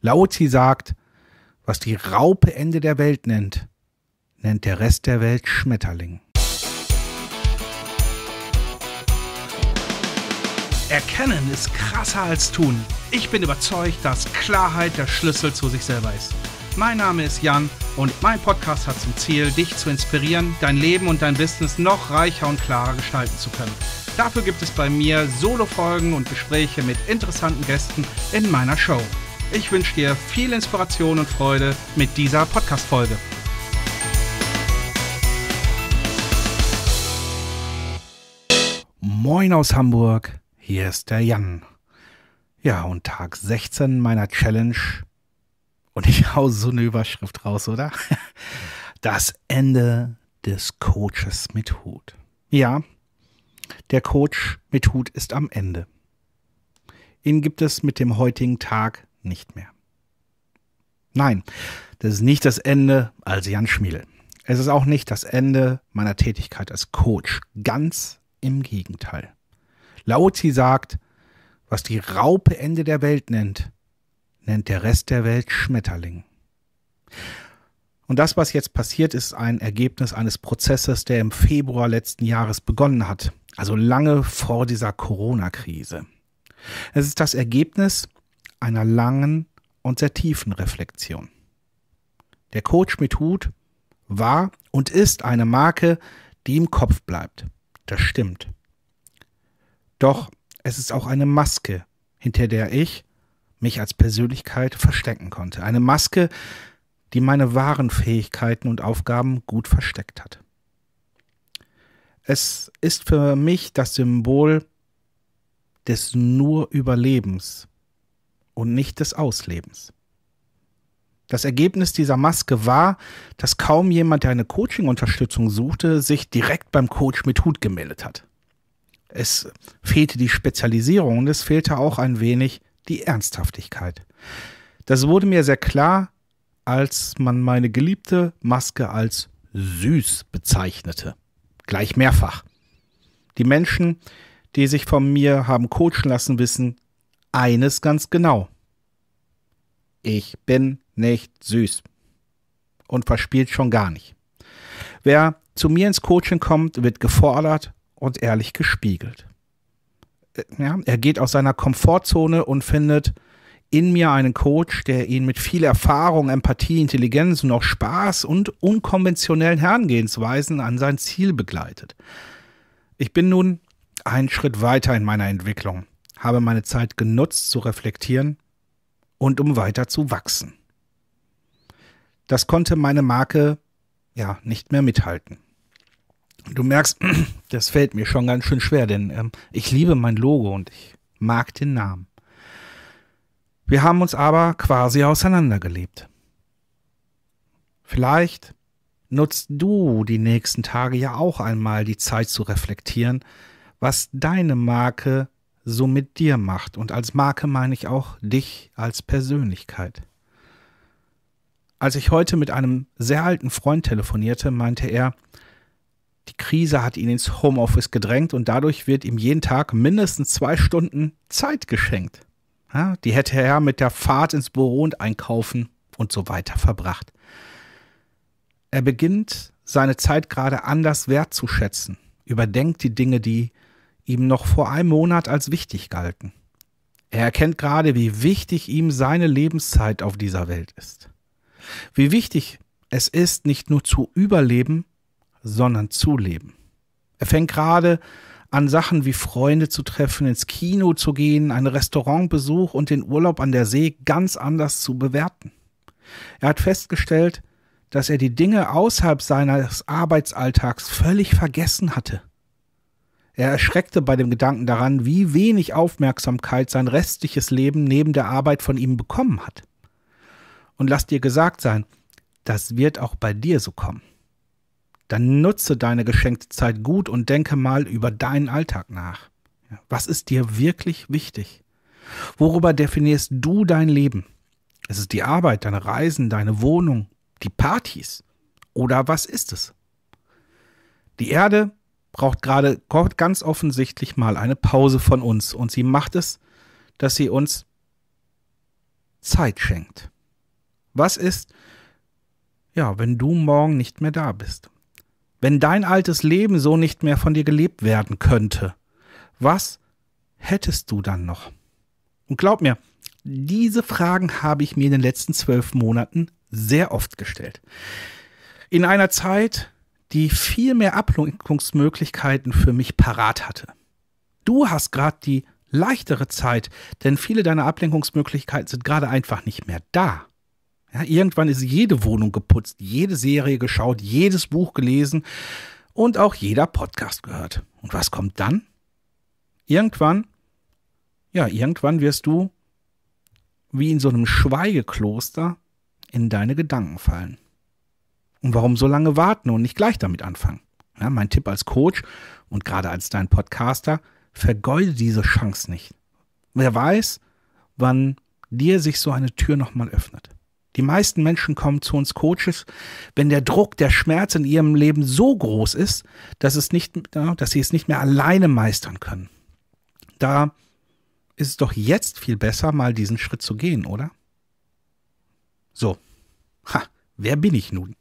Laozi sagt, was die Raupe Ende der Welt nennt, nennt der Rest der Welt Schmetterling. Erkennen ist krasser als tun. Ich bin überzeugt, dass Klarheit der Schlüssel zu sich selber ist. Mein Name ist Jan und mein Podcast hat zum Ziel, dich zu inspirieren, dein Leben und dein Business noch reicher und klarer gestalten zu können. Dafür gibt es bei mir Solo-Folgen und Gespräche mit interessanten Gästen in meiner Show. Ich wünsche dir viel Inspiration und Freude mit dieser Podcast-Folge. Moin aus Hamburg, hier ist der Jan. Ja, und Tag 16 meiner Challenge. Und ich hau so eine Überschrift raus, oder? Das Ende des Coaches mit Hut. Ja, der Coach mit Hut ist am Ende. Ihn gibt es mit dem heutigen Tag nicht mehr. Nein, das ist nicht das Ende als Jan Schmiel. Es ist auch nicht das Ende meiner Tätigkeit als Coach. Ganz im Gegenteil. Laozi sagt, was die Raupe Ende der Welt nennt, nennt der Rest der Welt Schmetterling. Und das, was jetzt passiert, ist ein Ergebnis eines Prozesses, der im Februar letzten Jahres begonnen hat, also lange vor dieser Corona-Krise. Es ist das Ergebnis einer langen und sehr tiefen Reflexion. Der Coach mit Hut war und ist eine Marke, die im Kopf bleibt. Das stimmt. Doch es ist auch eine Maske, hinter der ich mich als Persönlichkeit verstecken konnte. Eine Maske, die meine wahren Fähigkeiten und Aufgaben gut versteckt hat. Es ist für mich das Symbol des nur Überlebens und nicht des Auslebens. Das Ergebnis dieser Maske war, dass kaum jemand, der eine Coaching-Unterstützung suchte, sich direkt beim Coach mit Hut gemeldet hat. Es fehlte die Spezialisierung und es fehlte auch ein wenig die Ernsthaftigkeit. Das wurde mir sehr klar, als man meine geliebte Maske als süß bezeichnete. Gleich mehrfach. Die Menschen, die sich von mir haben coachen lassen, wissen, eines ganz genau. Ich bin nicht süß. Und verspielt schon gar nicht. Wer zu mir ins Coaching kommt, wird gefordert und ehrlich gespiegelt. Äh, ja, er geht aus seiner Komfortzone und findet in mir einen Coach, der ihn mit viel Erfahrung, Empathie, Intelligenz und auch Spaß und unkonventionellen Herangehensweisen an sein Ziel begleitet. Ich bin nun einen Schritt weiter in meiner Entwicklung habe meine Zeit genutzt zu reflektieren und um weiter zu wachsen. Das konnte meine Marke ja nicht mehr mithalten. Du merkst, das fällt mir schon ganz schön schwer, denn ähm, ich liebe mein Logo und ich mag den Namen. Wir haben uns aber quasi auseinandergelebt. Vielleicht nutzt du die nächsten Tage ja auch einmal die Zeit zu reflektieren, was deine Marke so mit dir macht. Und als Marke meine ich auch dich als Persönlichkeit. Als ich heute mit einem sehr alten Freund telefonierte, meinte er, die Krise hat ihn ins Homeoffice gedrängt und dadurch wird ihm jeden Tag mindestens zwei Stunden Zeit geschenkt. Ja, die hätte er mit der Fahrt ins Büro und einkaufen und so weiter verbracht. Er beginnt seine Zeit gerade anders wertzuschätzen, überdenkt die Dinge, die ihm noch vor einem Monat als wichtig galten. Er erkennt gerade, wie wichtig ihm seine Lebenszeit auf dieser Welt ist. Wie wichtig es ist, nicht nur zu überleben, sondern zu leben. Er fängt gerade an Sachen wie Freunde zu treffen, ins Kino zu gehen, einen Restaurantbesuch und den Urlaub an der See ganz anders zu bewerten. Er hat festgestellt, dass er die Dinge außerhalb seines Arbeitsalltags völlig vergessen hatte er erschreckte bei dem Gedanken daran, wie wenig Aufmerksamkeit sein restliches Leben neben der Arbeit von ihm bekommen hat. Und lass dir gesagt sein, das wird auch bei dir so kommen. Dann nutze deine geschenkte Zeit gut und denke mal über deinen Alltag nach. Was ist dir wirklich wichtig? Worüber definierst du dein Leben? Ist es die Arbeit, deine Reisen, deine Wohnung, die Partys? Oder was ist es? Die Erde braucht gerade ganz offensichtlich mal eine Pause von uns. Und sie macht es, dass sie uns Zeit schenkt. Was ist, ja, wenn du morgen nicht mehr da bist? Wenn dein altes Leben so nicht mehr von dir gelebt werden könnte, was hättest du dann noch? Und glaub mir, diese Fragen habe ich mir in den letzten zwölf Monaten sehr oft gestellt. In einer Zeit, die viel mehr Ablenkungsmöglichkeiten für mich parat hatte. Du hast gerade die leichtere Zeit, denn viele deiner Ablenkungsmöglichkeiten sind gerade einfach nicht mehr da. Ja, irgendwann ist jede Wohnung geputzt, jede Serie geschaut, jedes Buch gelesen und auch jeder Podcast gehört. Und was kommt dann? Irgendwann, ja, irgendwann wirst du wie in so einem Schweigekloster in deine Gedanken fallen. Und warum so lange warten und nicht gleich damit anfangen? Ja, mein Tipp als Coach und gerade als dein Podcaster, vergeude diese Chance nicht. Wer weiß, wann dir sich so eine Tür nochmal öffnet. Die meisten Menschen kommen zu uns Coaches, wenn der Druck, der Schmerz in ihrem Leben so groß ist, dass, es nicht, dass sie es nicht mehr alleine meistern können. Da ist es doch jetzt viel besser, mal diesen Schritt zu gehen, oder? So, ha, wer bin ich nun?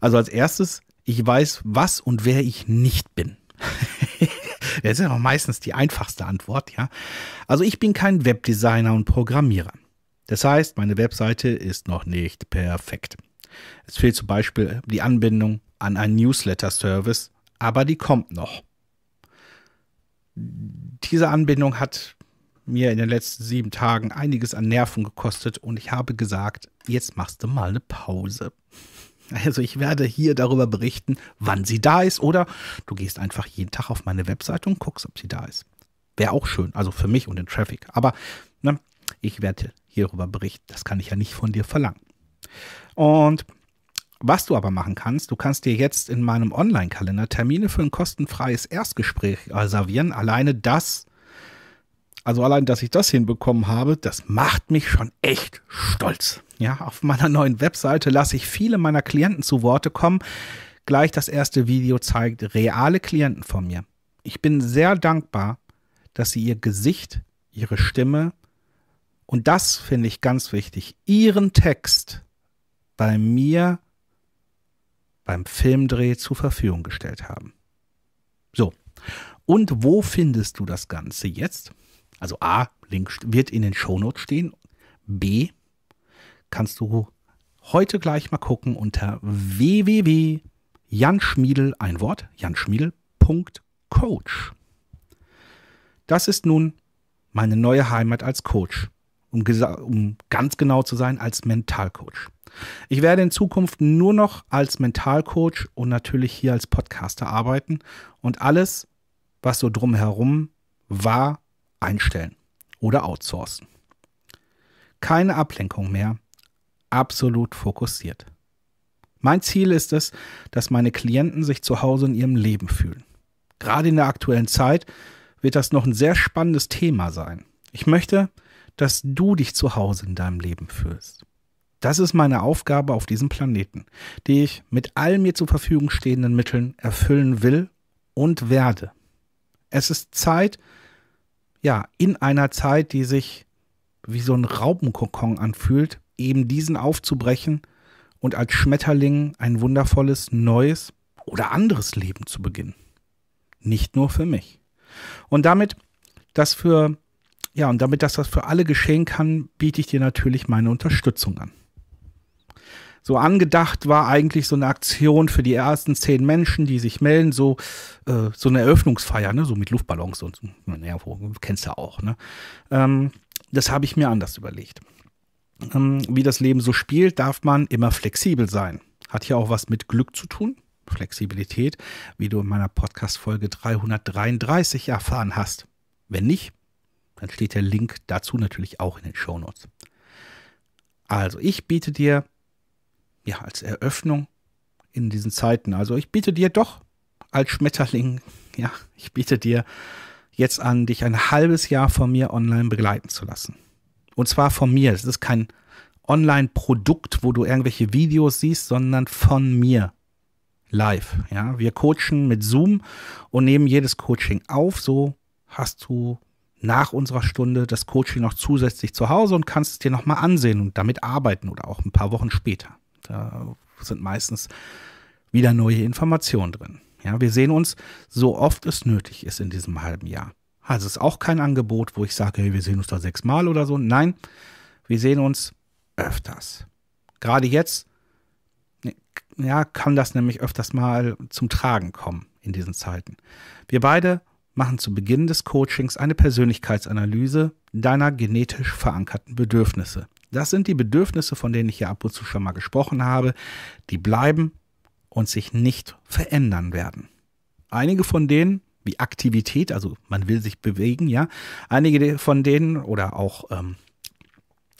Also als erstes, ich weiß, was und wer ich nicht bin. das ist ja auch meistens die einfachste Antwort, ja. Also ich bin kein Webdesigner und Programmierer. Das heißt, meine Webseite ist noch nicht perfekt. Es fehlt zum Beispiel die Anbindung an einen Newsletter-Service, aber die kommt noch. Diese Anbindung hat mir in den letzten sieben Tagen einiges an Nerven gekostet und ich habe gesagt, jetzt machst du mal eine Pause. Also ich werde hier darüber berichten, wann sie da ist oder du gehst einfach jeden Tag auf meine Webseite und guckst, ob sie da ist. Wäre auch schön, also für mich und den Traffic. Aber ne, ich werde hierüber berichten. Das kann ich ja nicht von dir verlangen. Und was du aber machen kannst, du kannst dir jetzt in meinem Online-Kalender Termine für ein kostenfreies Erstgespräch reservieren. Alleine das also allein, dass ich das hinbekommen habe, das macht mich schon echt stolz. Ja, auf meiner neuen Webseite lasse ich viele meiner Klienten zu Worte kommen. Gleich das erste Video zeigt reale Klienten von mir. Ich bin sehr dankbar, dass sie ihr Gesicht, ihre Stimme und das finde ich ganz wichtig, ihren Text bei mir beim Filmdreh zur Verfügung gestellt haben. So, und wo findest du das Ganze jetzt? Also A, Link wird in den Shownotes stehen. B, kannst du heute gleich mal gucken unter www.janschmiedel, ein Wort, janschmiedel.coach. Das ist nun meine neue Heimat als Coach, um, um ganz genau zu sein, als Mentalcoach. Ich werde in Zukunft nur noch als Mentalcoach und natürlich hier als Podcaster arbeiten und alles, was so drumherum war, einstellen oder outsourcen. Keine Ablenkung mehr, absolut fokussiert. Mein Ziel ist es, dass meine Klienten sich zu Hause in ihrem Leben fühlen. Gerade in der aktuellen Zeit wird das noch ein sehr spannendes Thema sein. Ich möchte, dass du dich zu Hause in deinem Leben fühlst. Das ist meine Aufgabe auf diesem Planeten, die ich mit all mir zur Verfügung stehenden Mitteln erfüllen will und werde. Es ist Zeit, ja, in einer Zeit, die sich wie so ein Raupenkokon anfühlt, eben diesen aufzubrechen und als Schmetterling ein wundervolles, neues oder anderes Leben zu beginnen. Nicht nur für mich. Und damit das für, ja, und damit, dass das für alle geschehen kann, biete ich dir natürlich meine Unterstützung an so angedacht war eigentlich so eine Aktion für die ersten zehn Menschen, die sich melden, so, äh, so eine Eröffnungsfeier, ne? so mit Luftballons und so. Naja, kennst du auch. Ne? Ähm, das habe ich mir anders überlegt. Ähm, wie das Leben so spielt, darf man immer flexibel sein. Hat ja auch was mit Glück zu tun. Flexibilität, wie du in meiner Podcast-Folge 333 erfahren hast. Wenn nicht, dann steht der Link dazu natürlich auch in den Shownotes. Also, ich biete dir ja, als Eröffnung in diesen Zeiten. Also ich biete dir doch als Schmetterling, ja, ich biete dir jetzt an, dich ein halbes Jahr von mir online begleiten zu lassen. Und zwar von mir. Es ist kein Online-Produkt, wo du irgendwelche Videos siehst, sondern von mir. Live. Ja, wir coachen mit Zoom und nehmen jedes Coaching auf. So hast du nach unserer Stunde das Coaching noch zusätzlich zu Hause und kannst es dir nochmal ansehen und damit arbeiten oder auch ein paar Wochen später. Da sind meistens wieder neue Informationen drin. Ja, wir sehen uns so oft es nötig ist in diesem halben Jahr. Also es ist auch kein Angebot, wo ich sage, hey, wir sehen uns da sechsmal oder so. Nein, wir sehen uns öfters. Gerade jetzt ne, ja, kann das nämlich öfters mal zum Tragen kommen in diesen Zeiten. Wir beide machen zu Beginn des Coachings eine Persönlichkeitsanalyse deiner genetisch verankerten Bedürfnisse. Das sind die Bedürfnisse, von denen ich ja ab und zu schon mal gesprochen habe. Die bleiben und sich nicht verändern werden. Einige von denen, wie Aktivität, also man will sich bewegen, ja. Einige von denen oder auch ähm,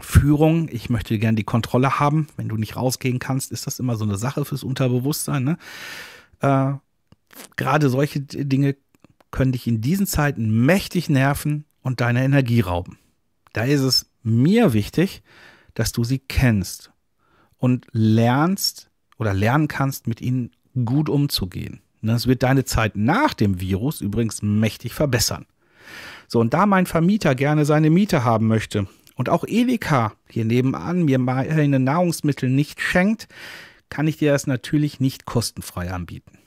Führung, ich möchte gern die Kontrolle haben. Wenn du nicht rausgehen kannst, ist das immer so eine Sache fürs Unterbewusstsein. Ne? Äh, gerade solche Dinge können dich in diesen Zeiten mächtig nerven und deine Energie rauben. Da ist es mir wichtig, dass du sie kennst und lernst oder lernen kannst, mit ihnen gut umzugehen. Das ne, wird deine Zeit nach dem Virus übrigens mächtig verbessern. So, und da mein Vermieter gerne seine Miete haben möchte und auch Edeka hier nebenan mir meine Nahrungsmittel nicht schenkt, kann ich dir das natürlich nicht kostenfrei anbieten.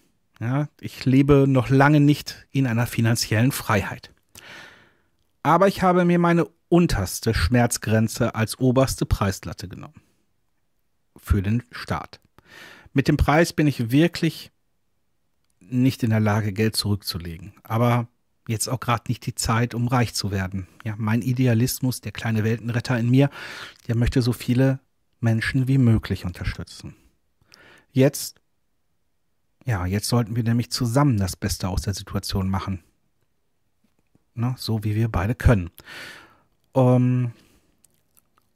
Ja, ich lebe noch lange nicht in einer finanziellen Freiheit. Aber ich habe mir meine unterste Schmerzgrenze als oberste Preislatte genommen. Für den Staat. Mit dem Preis bin ich wirklich nicht in der Lage, Geld zurückzulegen. Aber jetzt auch gerade nicht die Zeit, um reich zu werden. Ja, mein Idealismus, der kleine Weltenretter in mir, der möchte so viele Menschen wie möglich unterstützen. Jetzt, ja, jetzt sollten wir nämlich zusammen das Beste aus der Situation machen. Ne, so wie wir beide können. Ähm,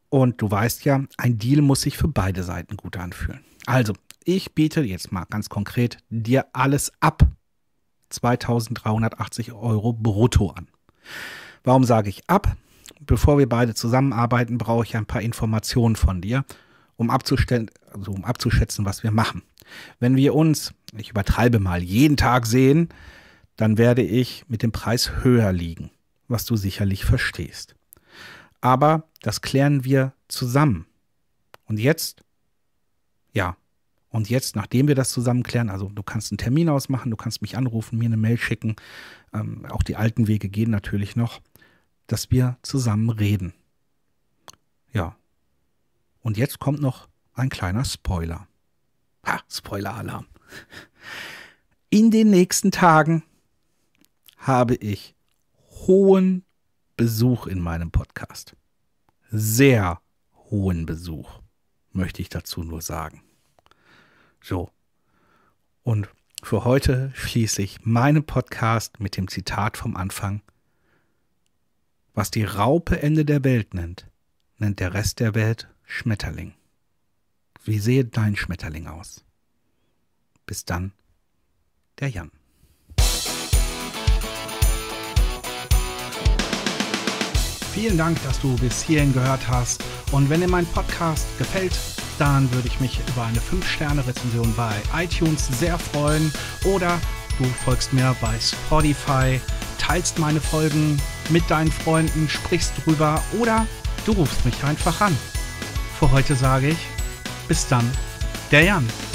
und du weißt ja, ein Deal muss sich für beide Seiten gut anfühlen. Also, ich biete jetzt mal ganz konkret dir alles ab 2380 Euro brutto an. Warum sage ich ab? Bevor wir beide zusammenarbeiten, brauche ich ein paar Informationen von dir, um, abzustellen, also um abzuschätzen, was wir machen. Wenn wir uns, ich übertreibe mal, jeden Tag sehen, dann werde ich mit dem Preis höher liegen, was du sicherlich verstehst aber das klären wir zusammen. Und jetzt, ja, und jetzt, nachdem wir das zusammen klären, also du kannst einen Termin ausmachen, du kannst mich anrufen, mir eine Mail schicken, ähm, auch die alten Wege gehen natürlich noch, dass wir zusammen reden. Ja. Und jetzt kommt noch ein kleiner Spoiler. Ha, Spoiler-Alarm. In den nächsten Tagen habe ich hohen Besuch in meinem Podcast. Sehr hohen Besuch, möchte ich dazu nur sagen. So. Und für heute schließe ich meinen Podcast mit dem Zitat vom Anfang. Was die Raupe Ende der Welt nennt, nennt der Rest der Welt Schmetterling. Wie sehe dein Schmetterling aus? Bis dann, der Jan. Vielen Dank, dass du bis hierhin gehört hast. Und wenn dir mein Podcast gefällt, dann würde ich mich über eine 5-Sterne-Rezension bei iTunes sehr freuen. Oder du folgst mir bei Spotify, teilst meine Folgen mit deinen Freunden, sprichst drüber oder du rufst mich einfach an. Für heute sage ich, bis dann, der Jan.